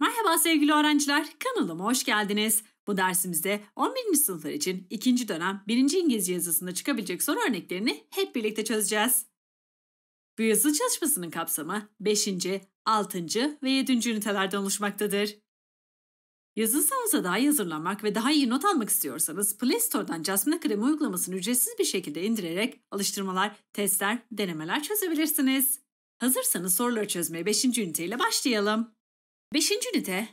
Merhaba sevgili öğrenciler, kanalıma hoş geldiniz. Bu dersimizde 11. sınıflar için 2. dönem 1. İngilizce yazısında çıkabilecek soru örneklerini hep birlikte çözeceğiz. Bu yazılı çalışmasının kapsamı 5. 6. ve 7. ünitelerden oluşmaktadır. Yazılsanıza daha iyi hazırlanmak ve daha iyi not almak istiyorsanız Play Store'dan Jasmine Krem uygulamasını ücretsiz bir şekilde indirerek alıştırmalar, testler, denemeler çözebilirsiniz. Hazırsanız soruları çözmeye 5. üniteyle başlayalım. Beşinci ünite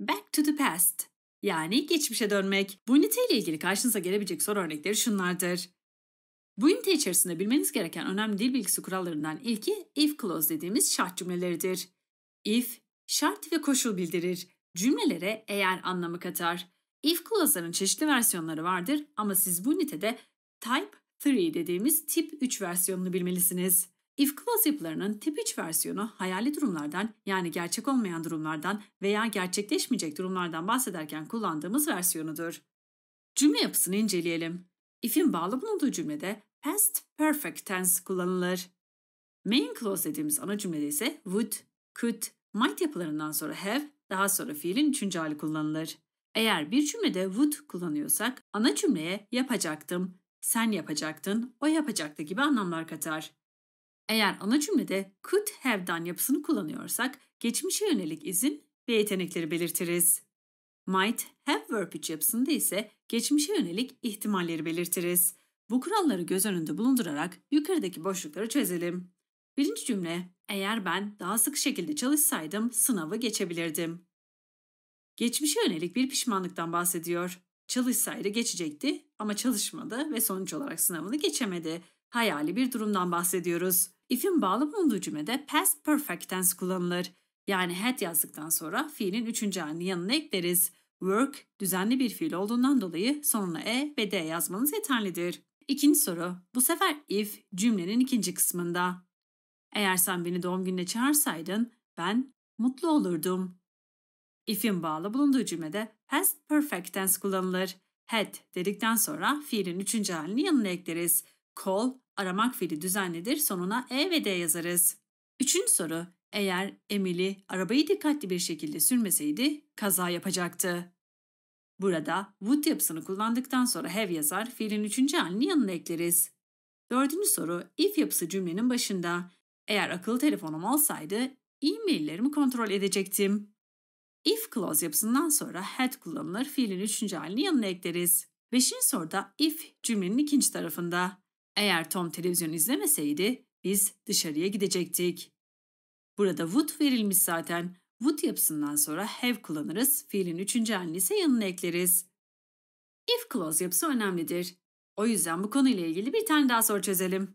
Back to the past yani geçmişe dönmek. Bu üniteyle ilgili karşınıza gelebilecek soru örnekleri şunlardır. Bu ünite içerisinde bilmeniz gereken önemli dil bilgisi kurallarından ilki if clause dediğimiz şart cümleleridir. If, şart ve koşul bildirir. Cümlelere eğer anlamı katar. If clause'ların çeşitli versiyonları vardır ama siz bu ünitede type 3 dediğimiz tip 3 versiyonunu bilmelisiniz. If class yapılarının tip versiyonu hayali durumlardan yani gerçek olmayan durumlardan veya gerçekleşmeyecek durumlardan bahsederken kullandığımız versiyonudur. Cümle yapısını inceleyelim. If'in bağlı bulunduğu cümlede past perfect tense kullanılır. Main clause dediğimiz ana cümlede ise would, could, might yapılarından sonra have, daha sonra fiilin üçüncü hali kullanılır. Eğer bir cümlede would kullanıyorsak ana cümleye yapacaktım, sen yapacaktın, o yapacaktı gibi anlamlar katar. Eğer ana cümlede could have done yapısını kullanıyorsak geçmişe yönelik izin ve yetenekleri belirtiriz. Might have verb iç yapısında ise geçmişe yönelik ihtimalleri belirtiriz. Bu kuralları göz önünde bulundurarak yukarıdaki boşlukları çözelim. Birinci cümle, eğer ben daha sık şekilde çalışsaydım sınavı geçebilirdim. Geçmişe yönelik bir pişmanlıktan bahsediyor. Çalışsaydı geçecekti ama çalışmadı ve sonuç olarak sınavını geçemedi. Hayali bir durumdan bahsediyoruz if'in bağlı bulunduğu cümlede past perfect tense kullanılır. Yani had yazdıktan sonra fiilin üçüncü halini yanına ekleriz. Work düzenli bir fiil olduğundan dolayı sonuna e ve d yazmanız yeterlidir. İkinci soru. Bu sefer if cümlenin ikinci kısmında. Eğer sen beni doğum gününe çağırsaydın ben mutlu olurdum. If'in bağlı bulunduğu cümlede past perfect tense kullanılır. Had dedikten sonra fiilin üçüncü halini yanına ekleriz. Call Aramak fiili düzenlidir. Sonuna E ve D yazarız. Üçüncü soru. Eğer Emily arabayı dikkatli bir şekilde sürmeseydi kaza yapacaktı. Burada would yapısını kullandıktan sonra have yazar, fiilin üçüncü halini yanına ekleriz. Dördüncü soru if yapısı cümlenin başında. Eğer akıllı telefonum olsaydı e-maillerimi kontrol edecektim. If clause yapısından sonra had kullanılır, fiilin üçüncü halini yanına ekleriz. Beşinci soruda if cümlenin ikinci tarafında. Eğer Tom televizyon izlemeseydi biz dışarıya gidecektik. Burada would verilmiş zaten. Would yapısından sonra have kullanırız. Fiilin üçüncü halini ise yanına ekleriz. If clause yapısı önemlidir. O yüzden bu konuyla ilgili bir tane daha soru çözelim.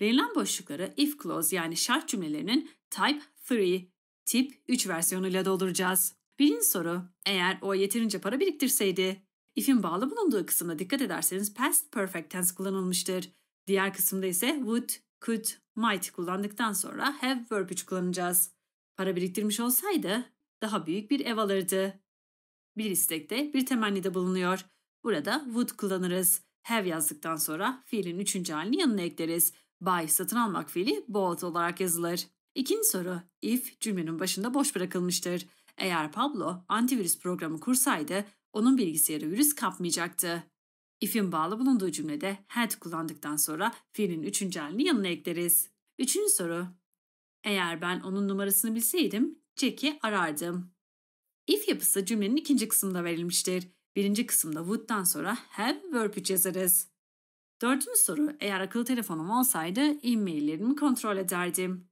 Verilen boşlukları if clause yani şart cümlelerinin type 3, tip 3 versiyonuyla dolduracağız. Birinci soru, eğer o yeterince para biriktirseydi. If'in bağlı bulunduğu kısımda dikkat ederseniz past perfect tense kullanılmıştır. Diğer kısımda ise would, could, might kullandıktan sonra have verb 3 kullanacağız. Para biriktirmiş olsaydı daha büyük bir ev alırdı. Bir istekte bir temennide bulunuyor. Burada would kullanırız. Have yazdıktan sonra fiilin üçüncü halini yanına ekleriz. Buy satın almak fiili bought olarak yazılır. İkinci soru if cümlenin başında boş bırakılmıştır. Eğer Pablo antivirüs programı kursaydı onun bilgisayarı virüs kapmayacaktı. İfin bağlı bulunduğu cümlede had kullandıktan sonra fiilin üçüncü halini yanına ekleriz. Üçüncü soru. Eğer ben onun numarasını bilseydim Jack'i arardım. If yapısı cümlenin ikinci kısmında verilmiştir. Birinci kısımda would'dan sonra have verb 3 yazarız. Dördüncü soru, eğer akıllı telefonum olsaydı e-maillerimi kontrol ederdim.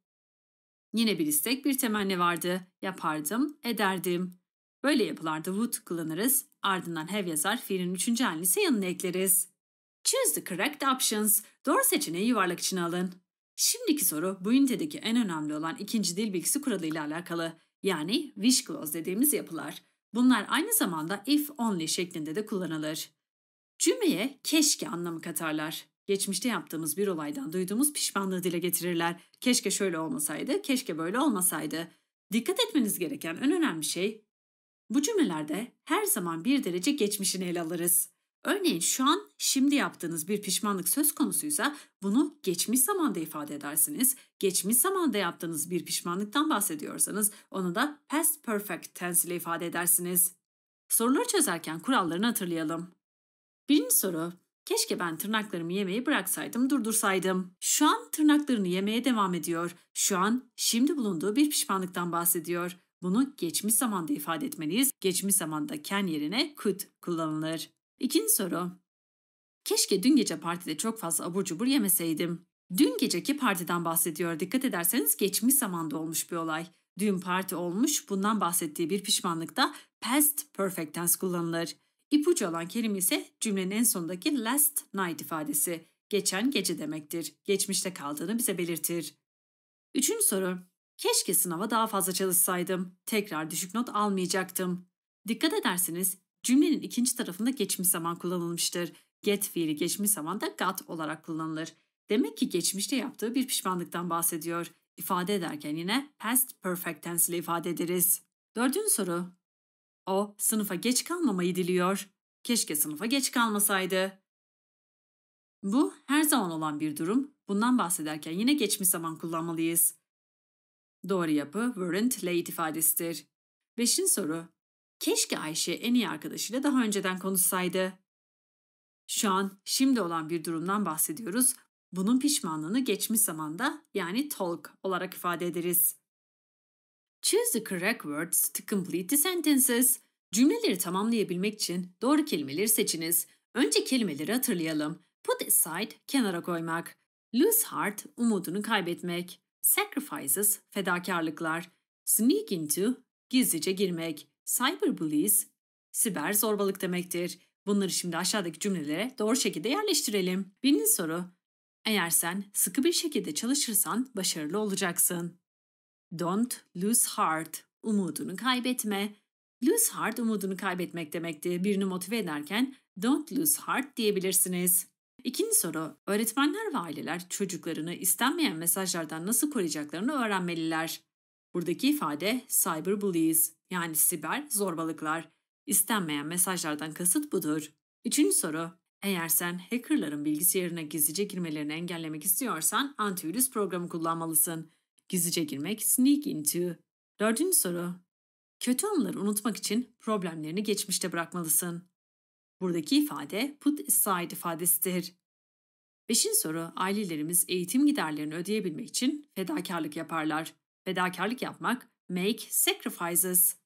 Yine bir istek, bir temenni vardı. Yapardım, ederdim. Böyle yapılarda would kullanırız, ardından have yazar, fiilin üçüncü halini yanına ekleriz. Choose the correct options. Doğru seçeneği yuvarlak için alın. Şimdiki soru bu ünitedeki en önemli olan ikinci dil bilgisi kuralıyla alakalı. Yani wish clause dediğimiz yapılar. Bunlar aynı zamanda if only şeklinde de kullanılır. Cümleye keşke anlamı katarlar. Geçmişte yaptığımız bir olaydan duyduğumuz pişmanlığı dile getirirler. Keşke şöyle olmasaydı, keşke böyle olmasaydı. Dikkat etmeniz gereken en önemli şey bu cümlelerde her zaman bir derece geçmişini ele alırız. Örneğin şu an şimdi yaptığınız bir pişmanlık söz konusuysa bunu geçmiş zamanda ifade edersiniz. Geçmiş zamanda yaptığınız bir pişmanlıktan bahsediyorsanız onu da past perfect tense ile ifade edersiniz. Soruları çözerken kurallarını hatırlayalım. Birinci soru. Keşke ben tırnaklarımı yemeyi bıraksaydım, durdursaydım. Şu an tırnaklarını yemeye devam ediyor. Şu an şimdi bulunduğu bir pişmanlıktan bahsediyor. Bunu geçmiş zamanda ifade etmeliyiz. Geçmiş zamanda can yerine could kullanılır. İkinci soru. Keşke dün gece partide çok fazla abur cubur yemeseydim. Dün geceki partiden bahsediyor. Dikkat ederseniz geçmiş zamanda olmuş bir olay. Dün parti olmuş, bundan bahsettiği bir pişmanlıkta past perfect tense kullanılır. İpucu olan kelime ise cümlenin en sondaki last night ifadesi. Geçen gece demektir. Geçmişte kaldığını bize belirtir. Üçüncü soru. Keşke sınava daha fazla çalışsaydım. Tekrar düşük not almayacaktım. Dikkat ederseniz cümlenin ikinci tarafında geçmiş zaman kullanılmıştır. Get fiili geçmiş zamanda got olarak kullanılır. Demek ki geçmişte yaptığı bir pişmanlıktan bahsediyor. İfade ederken yine past perfect tense ile ifade ederiz. Dördüncü soru. O sınıfa geç kalmamayı diliyor. Keşke sınıfa geç kalmasaydı. Bu her zaman olan bir durum. Bundan bahsederken yine geçmiş zaman kullanmalıyız. Doğru yapı weren't late ifadesidir. Beşin soru. Keşke Ayşe en iyi arkadaşıyla daha önceden konuşsaydı. Şu an şimdi olan bir durumdan bahsediyoruz. Bunun pişmanlığını geçmiş zamanda yani talk olarak ifade ederiz. Choose the correct words to complete the sentences. Cümleleri tamamlayabilmek için doğru kelimeleri seçiniz. Önce kelimeleri hatırlayalım. Put aside, kenara koymak. Lose heart, umudunu kaybetmek. Sacrifices, fedakarlıklar. Sneak into, gizlice girmek. Cyberbullies, siber zorbalık demektir. Bunları şimdi aşağıdaki cümlelere doğru şekilde yerleştirelim. Birinci soru. Eğer sen sıkı bir şekilde çalışırsan başarılı olacaksın. Don't lose heart. Umudunu kaybetme. Lose heart umudunu kaybetmek demekti. Birini motive ederken don't lose heart diyebilirsiniz. İkinci soru, öğretmenler ve aileler çocuklarını istenmeyen mesajlardan nasıl koruyacaklarını öğrenmeliler. Buradaki ifade cyberbullies yani siber zorbalıklar. İstenmeyen mesajlardan kasıt budur. Üçüncü soru, eğer sen hackerların bilgisayarına gizlice girmelerini engellemek istiyorsan antivirüs programı kullanmalısın. Gizlice girmek sneak into. Dördüncü soru, kötü anıları unutmak için problemlerini geçmişte bırakmalısın. Buradaki ifade put aside ifadesidir. Beşin soru ailelerimiz eğitim giderlerini ödeyebilmek için fedakarlık yaparlar. Fedakarlık yapmak make sacrifices.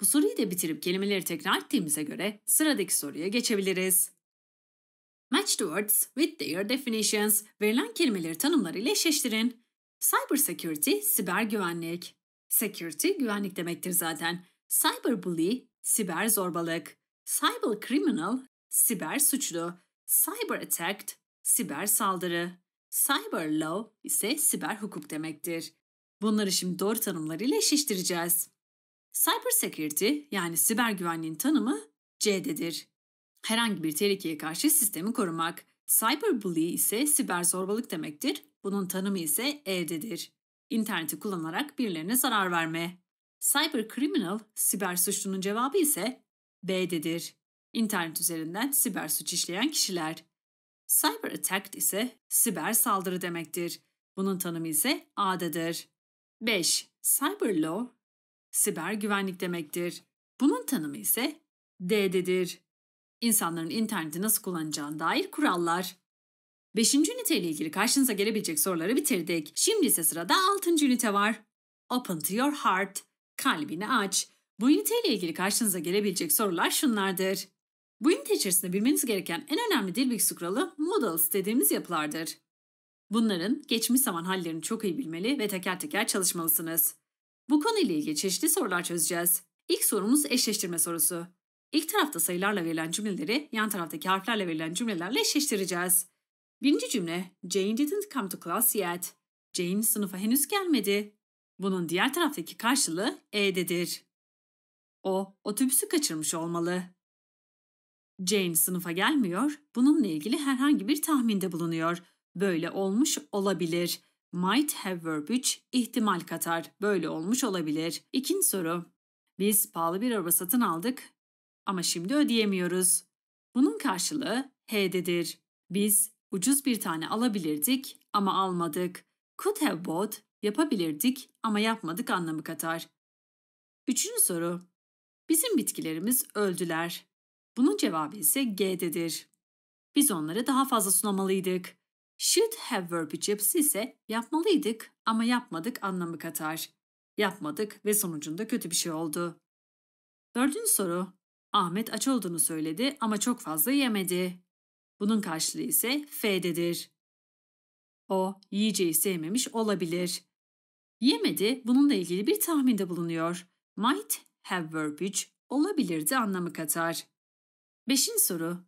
Bu soruyu da bitirip kelimeleri tekrar ettiğimize göre sıradaki soruya geçebiliriz. Match the words with their definitions. Verilen kelimeleri tanımları ile eşleştirin. Cyber security, siber güvenlik. Security güvenlik demektir zaten. Cyber bully, siber zorbalık. Cyber criminal, siber suçlu. Cyber attack, siber saldırı. Cyber law ise siber hukuk demektir. Bunları şimdi doğru tanımlarıyla eşleştireceğiz. Cyber security yani siber güvenliğin tanımı C'dedir. Herhangi bir tehlikeye karşı sistemi korumak. cyber bully ise siber zorbalık demektir. Bunun tanımı ise E'dedir. İnterneti kullanarak birilerine zarar verme. Cyber criminal, siber suçlunun cevabı ise B'dedir. İnternet üzerinden siber suç işleyen kişiler. Cyber attack ise siber saldırı demektir. Bunun tanımı ise A'dadır. 5. Cyber law, siber güvenlik demektir. Bunun tanımı ise D'dedir. İnsanların interneti nasıl kullanacağına dair kurallar. Beşinci üniteyle ilgili karşınıza gelebilecek soruları bitirdik. Şimdi ise sırada altıncı ünite var. Open to your heart. Kalbini aç. Bu ünite ile ilgili karşınıza gelebilecek sorular şunlardır. Bu ünite içerisinde bilmeniz gereken en önemli dil bilgisi kuralı modals dediğimiz yapılardır. Bunların geçmiş zaman hallerini çok iyi bilmeli ve teker teker çalışmalısınız. Bu konuyla ilgili çeşitli sorular çözeceğiz. İlk sorumuz eşleştirme sorusu. İlk tarafta sayılarla verilen cümleleri yan taraftaki harflerle verilen cümlelerle eşleştireceğiz. Birinci cümle Jane didn't come to class yet. Jane sınıfa henüz gelmedi. Bunun diğer taraftaki karşılığı E'dedir. O otobüsü kaçırmış olmalı. Jane sınıfa gelmiyor, bununla ilgili herhangi bir tahminde bulunuyor. Böyle olmuş olabilir. Might have verbiage, ihtimal katar. Böyle olmuş olabilir. İkinci soru. Biz pahalı bir araba satın aldık ama şimdi ödeyemiyoruz. Bunun karşılığı H'dedir. Biz ucuz bir tane alabilirdik ama almadık. Could have bought, yapabilirdik ama yapmadık anlamı katar. Üçüncü soru. Bizim bitkilerimiz öldüler. Bunun cevabı ise G'dedir. Biz onları daha fazla sunamalıydık. Should have verbi cipsi ise yapmalıydık ama yapmadık anlamı katar. Yapmadık ve sonucunda kötü bir şey oldu. Dördüncü soru. Ahmet aç olduğunu söyledi ama çok fazla yemedi. Bunun karşılığı ise F'dedir. O yiyeceği sevmemiş olabilir. Yemedi bununla ilgili bir tahminde bulunuyor. Might have verb 3 olabilirdi anlamı katar. Beşin soru.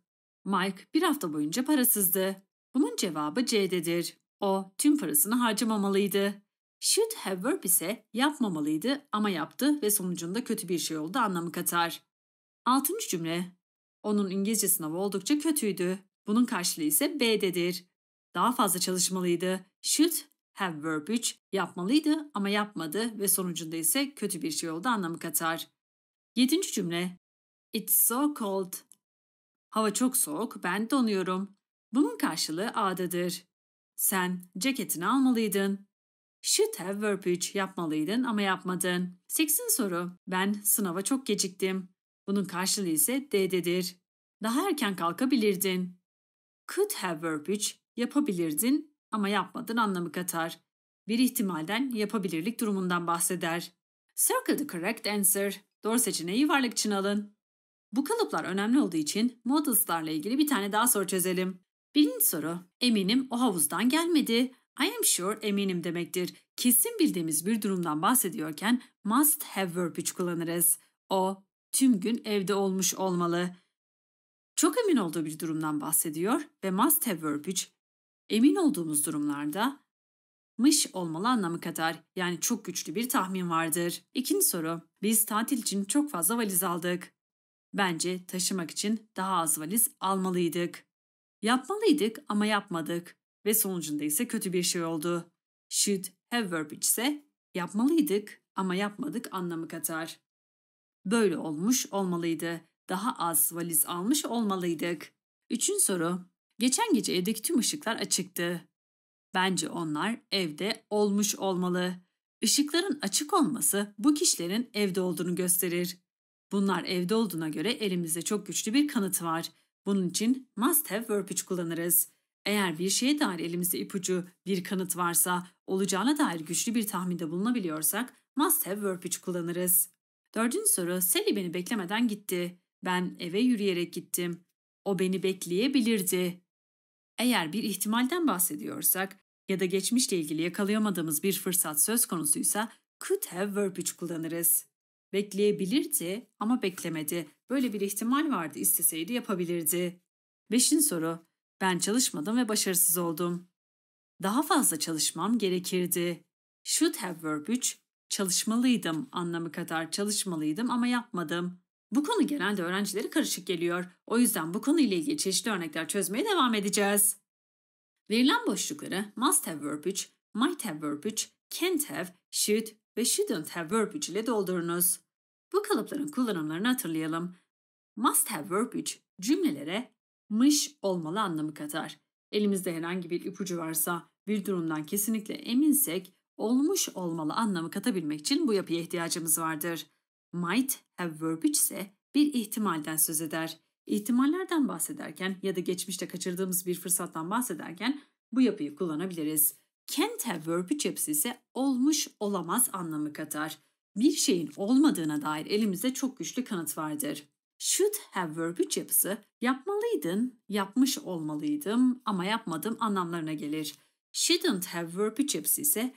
Mike bir hafta boyunca parasızdı. Bunun cevabı C'dedir. O tüm parasını harcamamalıydı. Should have verb ise yapmamalıydı ama yaptı ve sonucunda kötü bir şey oldu anlamı katar. Altıncı cümle. Onun İngilizce sınavı oldukça kötüydü. Bunun karşılığı ise B'dedir. Daha fazla çalışmalıydı. Should have verb 3 yapmalıydı ama yapmadı ve sonucunda ise kötü bir şey oldu anlamı katar. Yedinci cümle It's so cold. Hava çok soğuk, ben donuyorum. Bunun karşılığı A'dadır. Sen ceketini almalıydın. Should have verb 3 yapmalıydın ama yapmadın. Seksin soru. Ben sınava çok geciktim. Bunun karşılığı ise D'dedir. Daha erken kalkabilirdin. Could have verb 3 yapabilirdin ama yapmadın anlamı katar. Bir ihtimalden yapabilirlik durumundan bahseder. Circle the correct answer. Doğru seçeneği yuvarlak için alın. Bu kalıplar önemli olduğu için modelslarla ilgili bir tane daha soru çözelim. Birinci soru. Eminim o havuzdan gelmedi. I am sure eminim demektir. Kesin bildiğimiz bir durumdan bahsediyorken must have verb 3 kullanırız. O tüm gün evde olmuş olmalı. Çok emin olduğu bir durumdan bahsediyor ve must have verb 3 emin olduğumuz durumlarda mış olmalı anlamı kadar yani çok güçlü bir tahmin vardır. İkinci soru. Biz tatil için çok fazla valiz aldık. Bence taşımak için daha az valiz almalıydık. Yapmalıydık ama yapmadık ve sonucunda ise kötü bir şey oldu. Should have verb ise yapmalıydık ama yapmadık anlamı katar. Böyle olmuş olmalıydı. Daha az valiz almış olmalıydık. Üçüncü soru. Geçen gece evdeki tüm ışıklar açıktı. Bence onlar evde olmuş olmalı. Işıkların açık olması bu kişilerin evde olduğunu gösterir. Bunlar evde olduğuna göre elimizde çok güçlü bir kanıt var. Bunun için must have verb 3 kullanırız. Eğer bir şeye dair elimizde ipucu, bir kanıt varsa, olacağına dair güçlü bir tahminde bulunabiliyorsak must have verb 3 kullanırız. Dördüncü soru, Sally beni beklemeden gitti. Ben eve yürüyerek gittim. O beni bekleyebilirdi. Eğer bir ihtimalden bahsediyorsak ya da geçmişle ilgili yakalayamadığımız bir fırsat söz konusuysa could have verb 3 kullanırız. Bekleyebilirdi ama beklemedi. Böyle bir ihtimal vardı isteseydi yapabilirdi. Beşinci soru. Ben çalışmadım ve başarısız oldum. Daha fazla çalışmam gerekirdi. Should have verb 3. Çalışmalıydım anlamı kadar çalışmalıydım ama yapmadım. Bu konu genelde öğrencilere karışık geliyor. O yüzden bu konuyla ilgili çeşitli örnekler çözmeye devam edeceğiz. Verilen boşlukları must have verb 3, might have verb 3, can't have, should ve shouldn't have verb 3 ile doldurunuz. Bu kalıpların kullanımlarını hatırlayalım. Must have verb 3 cümlelere mış olmalı anlamı katar. Elimizde herhangi bir ipucu varsa bir durumdan kesinlikle eminsek olmuş olmalı anlamı katabilmek için bu yapıya ihtiyacımız vardır might have verb ise bir ihtimalden söz eder. İhtimallerden bahsederken ya da geçmişte kaçırdığımız bir fırsattan bahsederken bu yapıyı kullanabiliriz. Can't have verb ise olmuş olamaz anlamı katar. Bir şeyin olmadığına dair elimizde çok güçlü kanıt vardır. Should have verb yapısı yapmalıydın, yapmış olmalıydım ama yapmadım anlamlarına gelir. Shouldn't have verb ise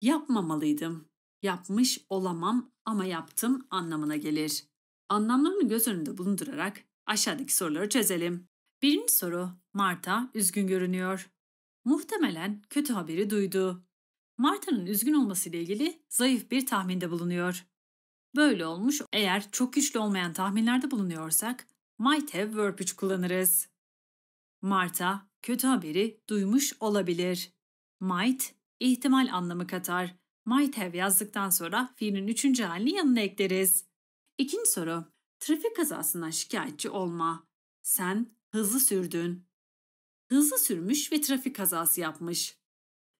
yapmamalıydım, yapmış olamam ama yaptım anlamına gelir. Anlamlarını göz önünde bulundurarak aşağıdaki soruları çözelim. Birinci soru, Marta üzgün görünüyor. Muhtemelen kötü haberi duydu. Marta'nın üzgün olması ile ilgili zayıf bir tahminde bulunuyor. Böyle olmuş eğer çok güçlü olmayan tahminlerde bulunuyorsak might have verb 3 kullanırız. Marta kötü haberi duymuş olabilir. Might ihtimal anlamı katar might have yazdıktan sonra fiilin üçüncü halini yanına ekleriz. İkinci soru. Trafik kazasından şikayetçi olma. Sen hızlı sürdün. Hızlı sürmüş ve trafik kazası yapmış.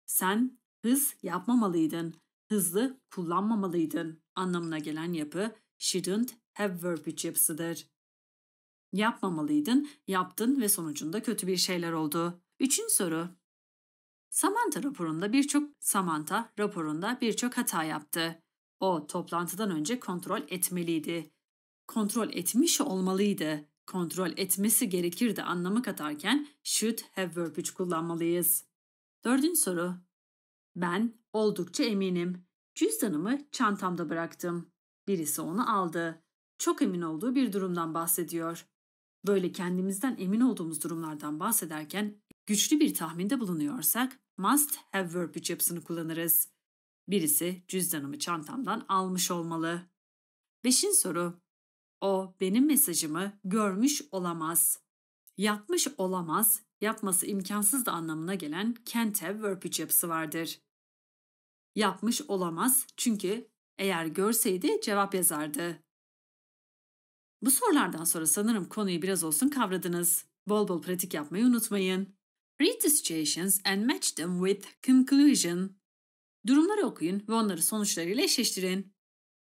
Sen hız yapmamalıydın. Hızlı kullanmamalıydın anlamına gelen yapı shouldn't have verb yapısıdır. Yapmamalıydın, yaptın ve sonucunda kötü bir şeyler oldu. Üçüncü soru. Samantha raporunda birçok Samantha raporunda birçok hata yaptı. O toplantıdan önce kontrol etmeliydi. Kontrol etmiş olmalıydı. Kontrol etmesi gerekirdi anlamı katarken should have verb 3 kullanmalıyız. Dördüncü soru. Ben oldukça eminim. Cüzdanımı çantamda bıraktım. Birisi onu aldı. Çok emin olduğu bir durumdan bahsediyor. Böyle kendimizden emin olduğumuz durumlardan bahsederken güçlü bir tahminde bulunuyorsak must have verb yapısını kullanırız. Birisi cüzdanımı çantamdan almış olmalı. Beşin soru. O benim mesajımı görmüş olamaz. Yapmış olamaz, yapması imkansız da anlamına gelen can't have verb yapısı vardır. Yapmış olamaz çünkü eğer görseydi cevap yazardı. Bu sorulardan sonra sanırım konuyu biraz olsun kavradınız. Bol bol pratik yapmayı unutmayın. Read the situations and match them with conclusion. Durumları okuyun ve onları sonuçlarıyla eşleştirin.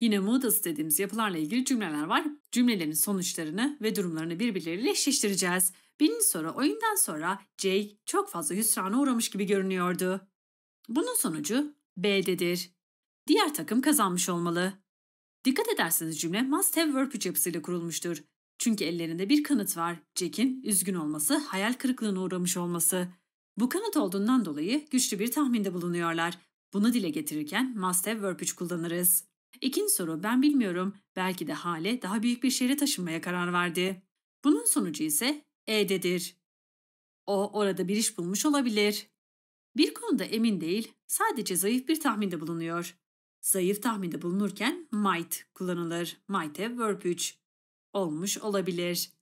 Yine models dediğimiz yapılarla ilgili cümleler var. Cümlelerin sonuçlarını ve durumlarını birbirleriyle eşleştireceğiz. Birinci soru oyundan sonra Jake çok fazla hüsrana uğramış gibi görünüyordu. Bunun sonucu B'dedir. Diğer takım kazanmış olmalı. Dikkat ederseniz cümle must have verb yapısıyla kurulmuştur. Çünkü ellerinde bir kanıt var. Jack'in üzgün olması, hayal kırıklığına uğramış olması. Bu kanıt olduğundan dolayı güçlü bir tahminde bulunuyorlar. Bunu dile getirirken must have verb 3 kullanırız. İkinci soru ben bilmiyorum. Belki de Hale daha büyük bir şehre taşınmaya karar verdi. Bunun sonucu ise E'dedir. O orada bir iş bulmuş olabilir. Bir konuda emin değil, sadece zayıf bir tahminde bulunuyor. Zayıf tahminde bulunurken might kullanılır. Might have verb 3 olmuş olabilir.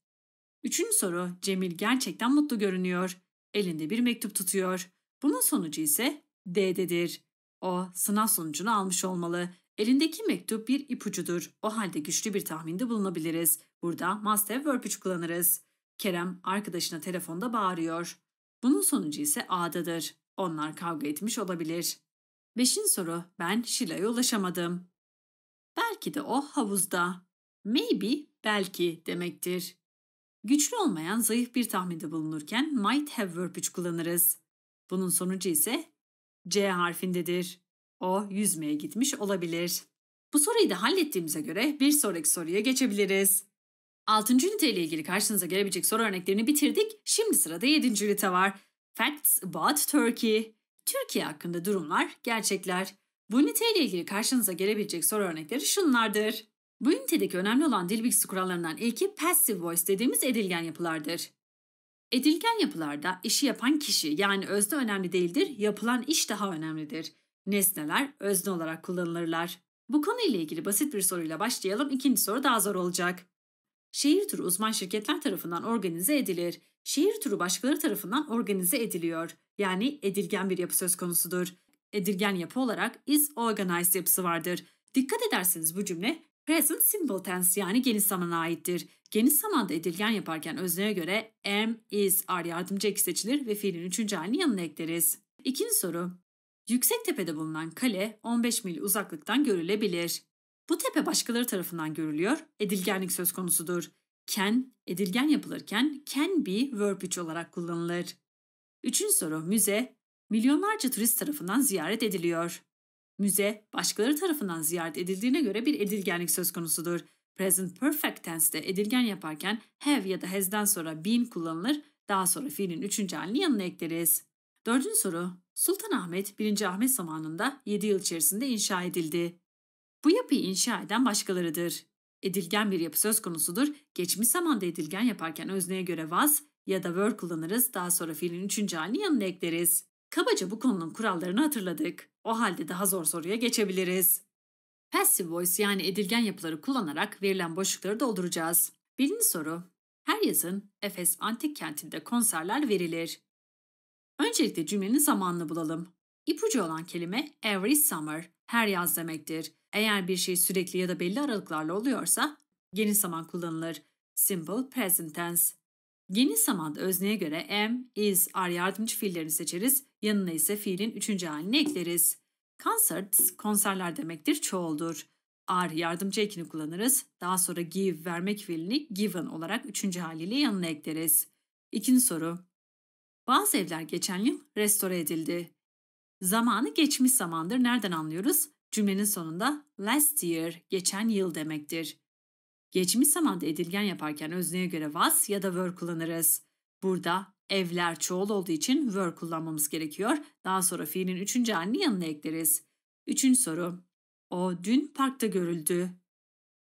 Üçüncü soru, Cemil gerçekten mutlu görünüyor. Elinde bir mektup tutuyor. Bunun sonucu ise D'dedir. O sınav sonucunu almış olmalı. Elindeki mektup bir ipucudur. O halde güçlü bir tahminde bulunabiliriz. Burada must have verb 3 kullanırız. Kerem arkadaşına telefonda bağırıyor. Bunun sonucu ise A'dadır. Onlar kavga etmiş olabilir. Beşin soru, ben Şila'ya ulaşamadım. Belki de o havuzda. Maybe belki demektir. Güçlü olmayan zayıf bir tahminde bulunurken might have verb 3 kullanırız. Bunun sonucu ise C harfindedir. O yüzmeye gitmiş olabilir. Bu soruyu da hallettiğimize göre bir sonraki soruya geçebiliriz. 6. ünite ile ilgili karşınıza gelebilecek soru örneklerini bitirdik. Şimdi sırada 7. ünite var. Facts about Turkey. Türkiye hakkında durumlar, gerçekler. Bu ünite ile ilgili karşınıza gelebilecek soru örnekleri şunlardır. Bu ünitedeki önemli olan dil bilgisi kurallarından ilki passive voice dediğimiz edilgen yapılardır. Edilgen yapılarda işi yapan kişi yani özne önemli değildir, yapılan iş daha önemlidir. Nesneler özne olarak kullanılırlar. Bu konuyla ilgili basit bir soruyla başlayalım, ikinci soru daha zor olacak. Şehir turu uzman şirketler tarafından organize edilir. Şehir turu başkaları tarafından organize ediliyor. Yani edilgen bir yapı söz konusudur. Edilgen yapı olarak is organized yapısı vardır. Dikkat ederseniz bu cümle Present simple tense yani geniş zamana aittir. Geniş zamanda edilgen yaparken özneye göre am, is, are yardımcı ek seçilir ve fiilin üçüncü halini yanına ekleriz. İkinci soru. Yüksek tepede bulunan kale 15 mil uzaklıktan görülebilir. Bu tepe başkaları tarafından görülüyor, edilgenlik söz konusudur. Can, edilgen yapılırken can be verb 3 olarak kullanılır. Üçüncü soru müze, milyonlarca turist tarafından ziyaret ediliyor. Müze başkaları tarafından ziyaret edildiğine göre bir edilgenlik söz konusudur. Present Perfect Tense'de edilgen yaparken have ya da has'den sonra been kullanılır. Daha sonra fiilin üçüncü halini yanına ekleriz. Dördüncü soru. Sultanahmet 1. Ahmet zamanında 7 yıl içerisinde inşa edildi. Bu yapıyı inşa eden başkalarıdır. Edilgen bir yapı söz konusudur. Geçmiş zamanda edilgen yaparken özneye göre was ya da were kullanırız. Daha sonra fiilin üçüncü halini yanına ekleriz. Kabaca bu konunun kurallarını hatırladık. O halde daha zor soruya geçebiliriz. Passive voice yani edilgen yapıları kullanarak verilen boşlukları dolduracağız. Birinci soru. Her yazın Efes Antik Kenti'nde konserler verilir. Öncelikle cümlenin zamanını bulalım. İpucu olan kelime every summer, her yaz demektir. Eğer bir şey sürekli ya da belli aralıklarla oluyorsa geniş zaman kullanılır. Simple present tense. Geniş zamanda özneye göre am, is, are yardımcı fiillerini seçeriz. Yanına ise fiilin üçüncü halini ekleriz. Concerts, konserler demektir, çoğuldur. Are yardımcı ekini kullanırız. Daha sonra give, vermek fiilini given olarak üçüncü haliyle yanına ekleriz. İkinci soru. Bazı evler geçen yıl restore edildi. Zamanı geçmiş zamandır nereden anlıyoruz? Cümlenin sonunda last year, geçen yıl demektir. Geçmiş zamanda edilgen yaparken özneye göre was ya da were kullanırız. Burada evler çoğul olduğu için were kullanmamız gerekiyor. Daha sonra fiilin üçüncü halini yanına ekleriz. Üçüncü soru. O dün parkta görüldü.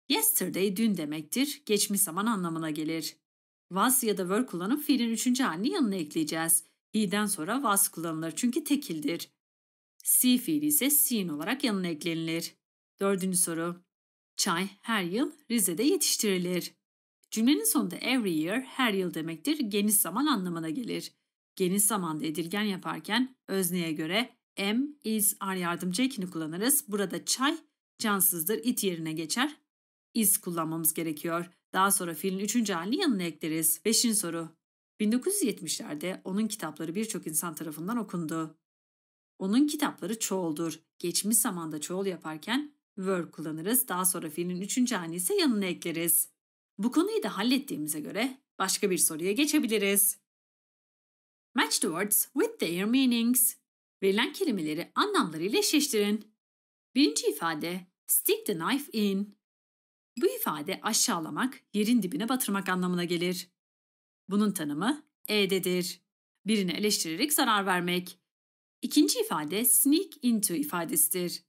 Yesterday dün demektir. Geçmiş zaman anlamına gelir. Was ya da were kullanıp fiilin üçüncü halini yanına ekleyeceğiz. He'den sonra was kullanılır çünkü tekildir. See fiili ise seen olarak yanına eklenilir. Dördüncü soru. Çay her yıl Rize'de yetiştirilir. Cümlenin sonunda every year her yıl demektir geniş zaman anlamına gelir. Geniş zamanda edilgen yaparken özneye göre am, is, are yardımcı ekini kullanırız. Burada çay cansızdır it yerine geçer. Is kullanmamız gerekiyor. Daha sonra filin üçüncü halini yanına ekleriz. Beşinci soru. 1970'lerde onun kitapları birçok insan tarafından okundu. Onun kitapları çoğuldur. Geçmiş zamanda çoğul yaparken Word kullanırız. Daha sonra fiilin üçüncü hali ise yanına ekleriz. Bu konuyu da hallettiğimize göre başka bir soruya geçebiliriz. Match the words with their meanings. Verilen kelimeleri anlamlarıyla eşleştirin. Birinci ifade stick the knife in. Bu ifade aşağılamak, yerin dibine batırmak anlamına gelir. Bunun tanımı e'dedir. Birini eleştirerek zarar vermek. İkinci ifade sneak into ifadesidir.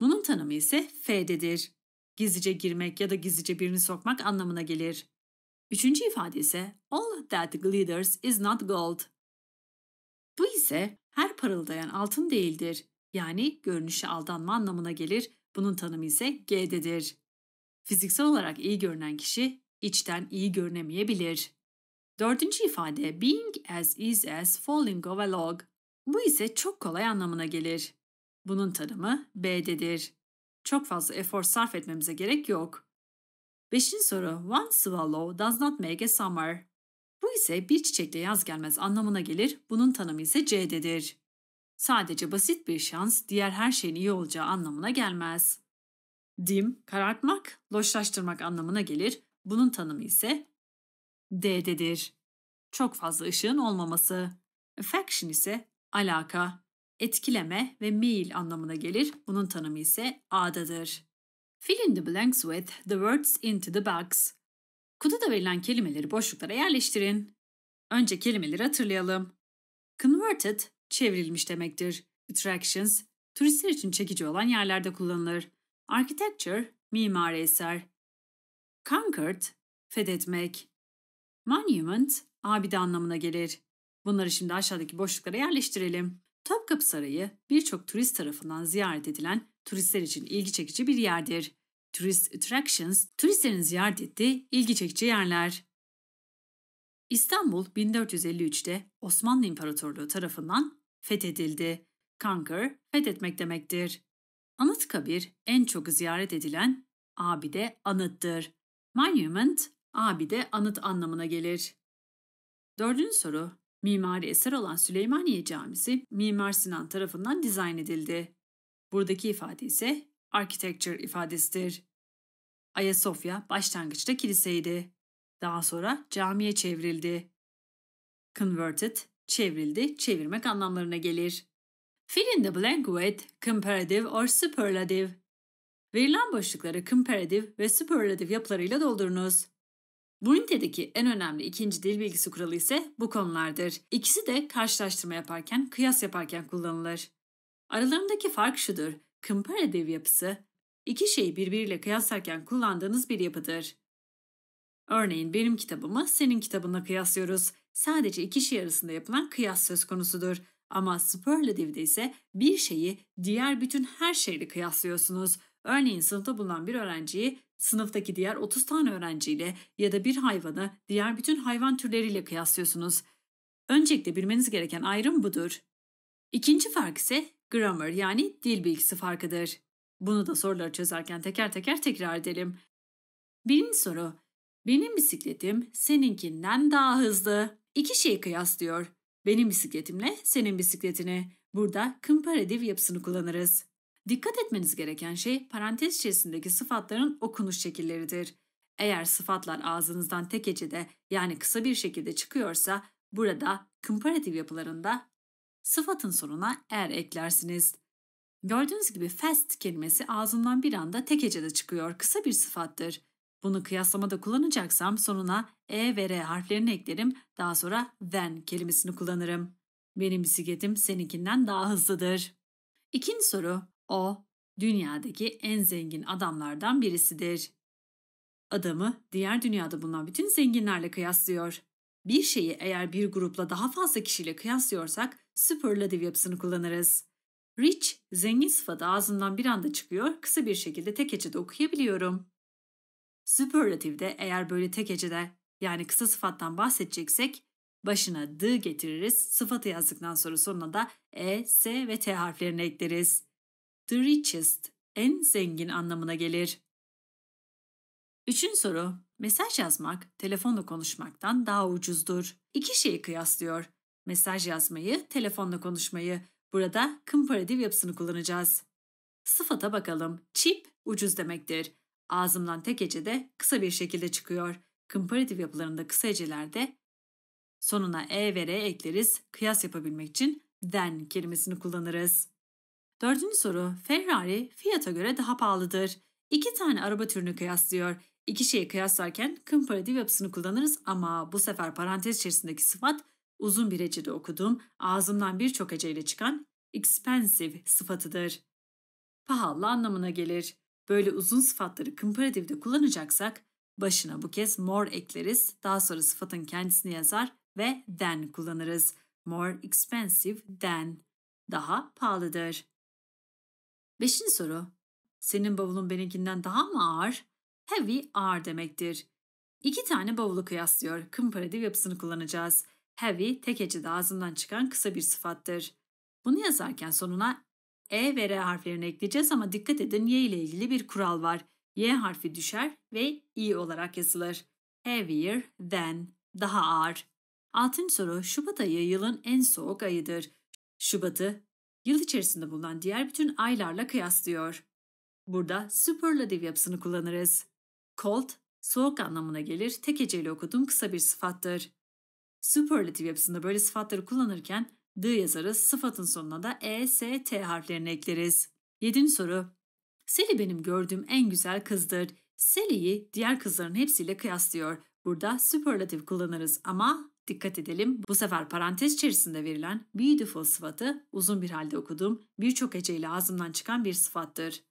Bunun tanımı ise F'dedir. Gizlice girmek ya da gizlice birini sokmak anlamına gelir. Üçüncü ifade ise all that glitters is not gold. Bu ise her parıldayan altın değildir. Yani görünüşe aldanma anlamına gelir. Bunun tanımı ise G'dedir. Fiziksel olarak iyi görünen kişi içten iyi görünemeyebilir. Dördüncü ifade being as is as falling of a log. Bu ise çok kolay anlamına gelir. Bunun tanımı B'dedir. Çok fazla efor sarf etmemize gerek yok. Beşinci soru One swallow does not make a summer. Bu ise bir çiçekle yaz gelmez anlamına gelir. Bunun tanımı ise C'dedir. Sadece basit bir şans diğer her şeyin iyi olacağı anlamına gelmez. Dim, karartmak, loşlaştırmak anlamına gelir. Bunun tanımı ise D'dedir. Çok fazla ışığın olmaması. Affection ise alaka etkileme ve mail anlamına gelir. Bunun tanımı ise A'dadır. Fill in the blanks with the words into the box. Kutuda verilen kelimeleri boşluklara yerleştirin. Önce kelimeleri hatırlayalım. Converted, çevrilmiş demektir. Attractions, turistler için çekici olan yerlerde kullanılır. Architecture, mimari eser. Conquered, fethetmek. Monument, abide anlamına gelir. Bunları şimdi aşağıdaki boşluklara yerleştirelim. Topkapı Sarayı birçok turist tarafından ziyaret edilen turistler için ilgi çekici bir yerdir. Tourist Attractions, turistlerin ziyaret ettiği ilgi çekici yerler. İstanbul 1453'te Osmanlı İmparatorluğu tarafından fethedildi. Conquer, fethetmek demektir. Anıtkabir en çok ziyaret edilen abide anıttır. Monument, abide anıt anlamına gelir. Dördüncü soru, Mimari eser olan Süleymaniye Camisi Mimar Sinan tarafından dizayn edildi. Buradaki ifade ise architecture ifadesidir. Ayasofya başlangıçta kiliseydi. Daha sonra camiye çevrildi. Converted, çevrildi, çevirmek anlamlarına gelir. Fill in the blank with comparative or superlative. Verilen boşlukları comparative ve superlative yapılarıyla doldurunuz. Bu en önemli ikinci dil bilgisi kuralı ise bu konulardır. İkisi de karşılaştırma yaparken, kıyas yaparken kullanılır. Aralarındaki fark şudur. Comparative yapısı, iki şeyi birbiriyle kıyaslarken kullandığınız bir yapıdır. Örneğin benim kitabımı senin kitabına kıyaslıyoruz. Sadece iki şey arasında yapılan kıyas söz konusudur. Ama superlative ise bir şeyi diğer bütün her şeyle kıyaslıyorsunuz. Örneğin sınıfta bulunan bir öğrenciyi sınıftaki diğer 30 tane öğrenciyle ya da bir hayvanı diğer bütün hayvan türleriyle kıyaslıyorsunuz. Öncelikle bilmeniz gereken ayrım budur. İkinci fark ise grammar yani dil bilgisi farkıdır. Bunu da soruları çözerken teker teker tekrar edelim. Birinci soru. Benim bisikletim seninkinden daha hızlı. İki şeyi kıyaslıyor. Benim bisikletimle senin bisikletini. Burada comparative yapısını kullanırız. Dikkat etmeniz gereken şey parantez içerisindeki sıfatların okunuş şekilleridir. Eğer sıfatlar ağzınızdan tek hecede yani kısa bir şekilde çıkıyorsa burada komparatif yapılarında sıfatın sonuna er eklersiniz. Gördüğünüz gibi fast kelimesi ağzımdan bir anda tek hecede çıkıyor. Kısa bir sıfattır. Bunu kıyaslamada kullanacaksam sonuna e ve r harflerini eklerim. Daha sonra than kelimesini kullanırım. Benim bisikletim seninkinden daha hızlıdır. İkinci soru. O, dünyadaki en zengin adamlardan birisidir. Adamı diğer dünyada bulunan bütün zenginlerle kıyaslıyor. Bir şeyi eğer bir grupla daha fazla kişiyle kıyaslıyorsak süperlatif yapısını kullanırız. Rich, zengin sıfatı ağzından bir anda çıkıyor, kısa bir şekilde tek hecede okuyabiliyorum. Süperlatifde eğer böyle tek hecede yani kısa sıfattan bahsedeceksek başına d getiririz, sıfatı yazdıktan sonra sonuna da e, s ve t harflerini ekleriz the richest, en zengin anlamına gelir. Üçün soru, mesaj yazmak telefonla konuşmaktan daha ucuzdur. İki şeyi kıyaslıyor. Mesaj yazmayı, telefonla konuşmayı. Burada komparatif yapısını kullanacağız. Sıfata bakalım. Cheap, ucuz demektir. Ağzımdan tek hece de kısa bir şekilde çıkıyor. Komparatif yapılarında kısa hecelerde sonuna e ve r ekleriz. Kıyas yapabilmek için then kelimesini kullanırız. Dördüncü soru. Ferrari fiyata göre daha pahalıdır. İki tane araba türünü kıyaslıyor. İki şeyi kıyaslarken komparatif yapısını kullanırız ama bu sefer parantez içerisindeki sıfat uzun bir hecede okuduğum ağzımdan birçok heceyle çıkan expensive sıfatıdır. Pahalı anlamına gelir. Böyle uzun sıfatları komparatifde kullanacaksak başına bu kez more ekleriz. Daha sonra sıfatın kendisini yazar ve than kullanırız. More expensive than. Daha pahalıdır. Beşinci soru. Senin bavulun benimkinden daha mı ağır? Heavy ağır demektir. İki tane bavulu kıyaslıyor. Comparative yapısını kullanacağız. Heavy tek hecede ağzından çıkan kısa bir sıfattır. Bunu yazarken sonuna E ve R harflerini ekleyeceğiz ama dikkat edin Y ile ilgili bir kural var. Y harfi düşer ve i olarak yazılır. Heavier than, daha ağır. Altıncı soru, Şubat ayı yılın en soğuk ayıdır. Şubat'ı yıl içerisinde bulunan diğer bütün aylarla kıyaslıyor. Burada superlative yapısını kullanırız. Cold, soğuk anlamına gelir, tek eceli okuduğum kısa bir sıfattır. Superlative yapısında böyle sıfatları kullanırken d yazarız, sıfatın sonuna da e, s, t harflerini ekleriz. 7. soru. Sally benim gördüğüm en güzel kızdır. Sally'yi diğer kızların hepsiyle kıyaslıyor. Burada superlative kullanırız ama Dikkat edelim bu sefer parantez içerisinde verilen beautiful sıfatı uzun bir halde okuduğum birçok heceyle ağzımdan çıkan bir sıfattır.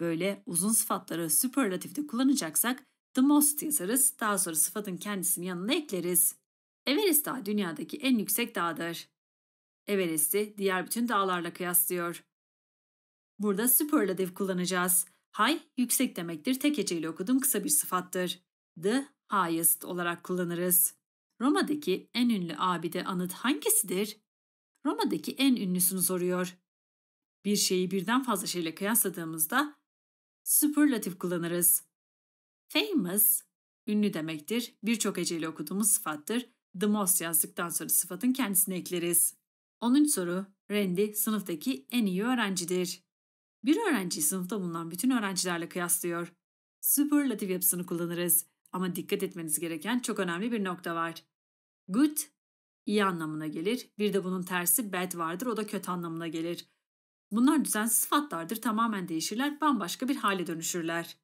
Böyle uzun sıfatları superlatifte kullanacaksak the most yazarız daha sonra sıfatın kendisini yanına ekleriz. Everest Dağı dünyadaki en yüksek dağdır. Everest'i diğer bütün dağlarla kıyaslıyor. Burada superlatif kullanacağız. High yüksek demektir. Tek heceyle okuduğum kısa bir sıfattır. The highest olarak kullanırız. Roma'daki en ünlü abide anıt hangisidir? Roma'daki en ünlüsünü soruyor. Bir şeyi birden fazla şeyle kıyasladığımızda superlatif kullanırız. Famous, ünlü demektir. Birçok eceli okuduğumuz sıfattır. The most yazdıktan sonra sıfatın kendisine ekleriz. 10. soru. Randy sınıftaki en iyi öğrencidir. Bir öğrenci sınıfta bulunan bütün öğrencilerle kıyaslıyor. Superlatif yapısını kullanırız ama dikkat etmeniz gereken çok önemli bir nokta var. Good iyi anlamına gelir. Bir de bunun tersi bad vardır o da kötü anlamına gelir. Bunlar düzensiz sıfatlardır tamamen değişirler bambaşka bir hale dönüşürler.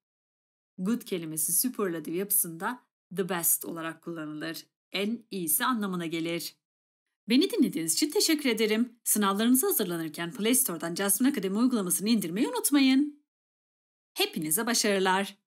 Good kelimesi superlative yapısında the best olarak kullanılır. En iyisi anlamına gelir. Beni dinlediğiniz için teşekkür ederim. Sınavlarınızı hazırlanırken Play Store'dan Jasmine Akademi uygulamasını indirmeyi unutmayın. Hepinize başarılar.